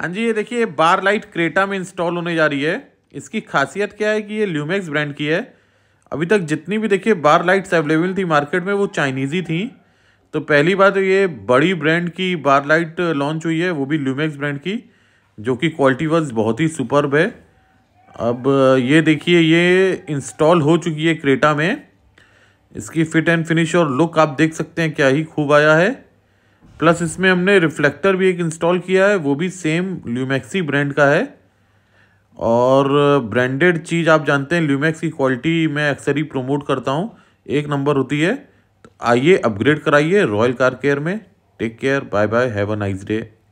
हाँ जी ये देखिए बार लाइट क्रेटा में इंस्टॉल होने जा रही है इसकी खासियत क्या है कि ये ल्यूमेक्स ब्रांड की है अभी तक जितनी भी देखिए बार लाइट्स अवेलेबल थी मार्केट में वो चाइनीज़ ही थी तो पहली बार तो ये बड़ी ब्रांड की बार लाइट लॉन्च हुई है वो भी ल्यूमेक्स ब्रांड की जो कि क्वालिटी वाइज बहुत ही सुपरब है अब ये देखिए ये इंस्टॉल हो चुकी है क्रेटा में इसकी फिट एंड फिनिश और लुक आप देख सकते हैं क्या ही खूब आया है प्लस इसमें हमने रिफ्लेक्टर भी एक इंस्टॉल किया है वो भी सेम ल्यूमैक्सी ब्रांड का है और ब्रांडेड चीज़ आप जानते हैं ल्यूमैक्स की क्वालिटी मैं अक्सर ही प्रमोट करता हूँ एक नंबर होती है तो आइए अपग्रेड कराइए रॉयल कार केयर में take care bye bye have a nice day